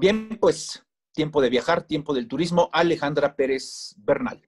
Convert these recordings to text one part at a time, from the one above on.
Bien, pues tiempo de viajar, tiempo del turismo. Alejandra Pérez Bernal.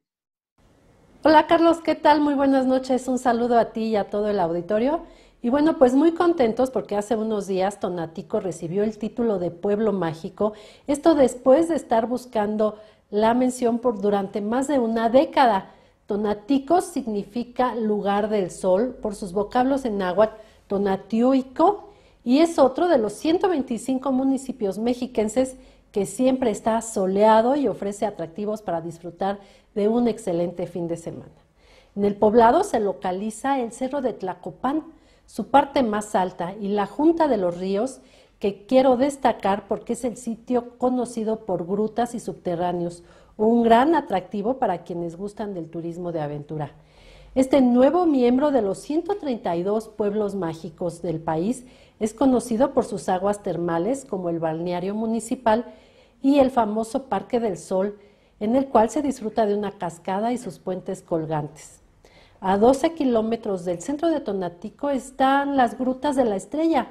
Hola Carlos, ¿qué tal? Muy buenas noches. Un saludo a ti y a todo el auditorio. Y bueno, pues muy contentos porque hace unos días Tonatico recibió el título de Pueblo Mágico. Esto después de estar buscando la mención por durante más de una década. Tonatico significa lugar del sol por sus vocablos en náhuatl, tonatiuico y es otro de los 125 municipios mexiquenses que siempre está soleado y ofrece atractivos para disfrutar de un excelente fin de semana. En el poblado se localiza el Cerro de Tlacopán, su parte más alta, y la Junta de los Ríos, que quiero destacar porque es el sitio conocido por grutas y subterráneos, un gran atractivo para quienes gustan del turismo de aventura. Este nuevo miembro de los 132 pueblos mágicos del país es conocido por sus aguas termales como el balneario municipal y el famoso Parque del Sol, en el cual se disfruta de una cascada y sus puentes colgantes. A 12 kilómetros del centro de Tonatico están las Grutas de la Estrella,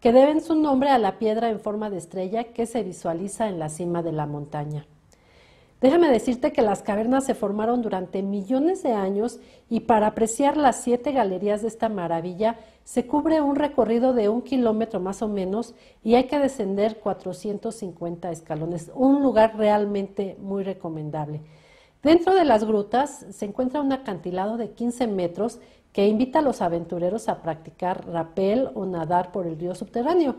que deben su nombre a la piedra en forma de estrella que se visualiza en la cima de la montaña. Déjame decirte que las cavernas se formaron durante millones de años y para apreciar las siete galerías de esta maravilla se cubre un recorrido de un kilómetro más o menos y hay que descender 450 escalones, un lugar realmente muy recomendable. Dentro de las grutas se encuentra un acantilado de 15 metros que invita a los aventureros a practicar rapel o nadar por el río subterráneo.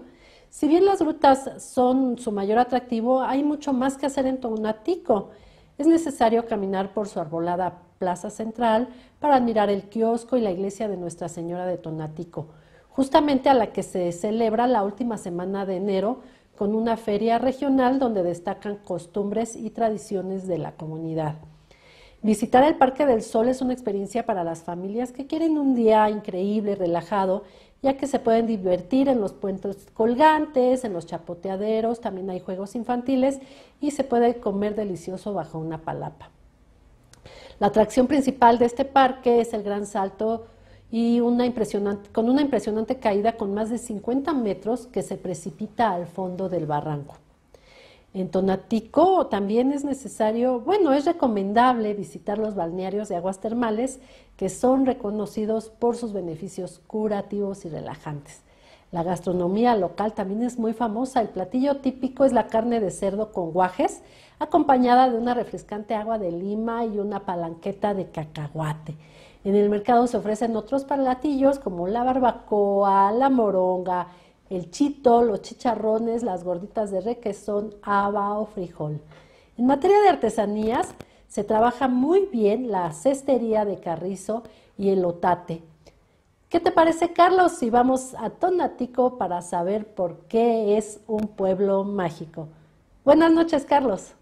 Si bien las grutas son su mayor atractivo, hay mucho más que hacer en Tonatico. Es necesario caminar por su arbolada plaza central para admirar el kiosco y la iglesia de Nuestra Señora de Tonatico, justamente a la que se celebra la última semana de enero con una feria regional donde destacan costumbres y tradiciones de la comunidad. Visitar el Parque del Sol es una experiencia para las familias que quieren un día increíble, relajado ya que se pueden divertir en los puentes colgantes, en los chapoteaderos, también hay juegos infantiles y se puede comer delicioso bajo una palapa. La atracción principal de este parque es el gran salto y con una impresionante caída con más de 50 metros que se precipita al fondo del barranco en Tonatico también es necesario, bueno, es recomendable visitar los balnearios de aguas termales que son reconocidos por sus beneficios curativos y relajantes. La gastronomía local también es muy famosa. El platillo típico es la carne de cerdo con guajes, acompañada de una refrescante agua de lima y una palanqueta de cacahuate. En el mercado se ofrecen otros platillos como la barbacoa, la moronga, el chito, los chicharrones, las gorditas de requesón, haba o frijol. En materia de artesanías, se trabaja muy bien la cestería de carrizo y el otate. ¿Qué te parece, Carlos, si vamos a Tonatico para saber por qué es un pueblo mágico? Buenas noches, Carlos.